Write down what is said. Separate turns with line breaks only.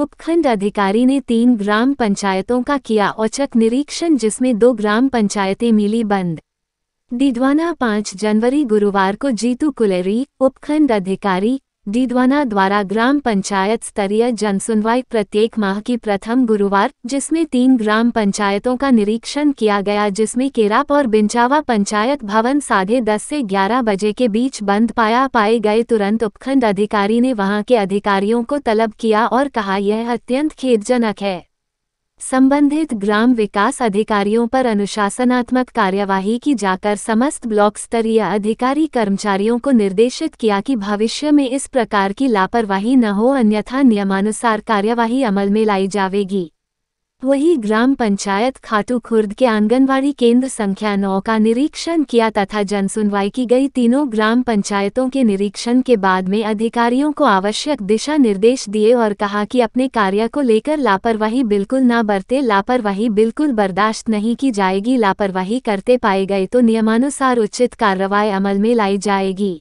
उपखंड अधिकारी ने तीन ग्राम पंचायतों का किया औचक निरीक्षण जिसमें दो ग्राम पंचायतें मिली बंद डिडवाना पाँच जनवरी गुरुवार को जीतू कुलेरी उपखंड अधिकारी डीडवाना द्वारा ग्राम पंचायत स्तरीय जनसुनवाई प्रत्येक माह की प्रथम गुरुवार जिसमें तीन ग्राम पंचायतों का निरीक्षण किया गया जिसमें केराप और बिंचावा पंचायत भवन साढ़े दस से ग्यारह बजे के बीच बंद पाया पाए गए तुरंत उपखंड अधिकारी ने वहां के अधिकारियों को तलब किया और कहा यह अत्यंत खेदजनक है संबंधित ग्राम विकास अधिकारियों पर अनुशासनात्मक कार्यवाही की जाकर समस्त ब्लॉक स्तरीय अधिकारी कर्मचारियों को निर्देशित किया कि भविष्य में इस प्रकार की लापरवाही न हो अन्यथा नियमानुसार कार्यवाही अमल में लाई जाएगी वही ग्राम पंचायत खाटू खुर्द के आंगनवाड़ी केंद्र संख्या नौ का निरीक्षण किया तथा जनसुनवाई की गई तीनों ग्राम पंचायतों के निरीक्षण के बाद में अधिकारियों को आवश्यक दिशा निर्देश दिए और कहा कि अपने कार्य को लेकर लापरवाही बिल्कुल ना बरते लापरवाही बिल्कुल बर्दाश्त नहीं की जाएगी लापरवाही करते पाए गए तो नियमानुसार उचित कार्रवाई अमल में लाई जाएगी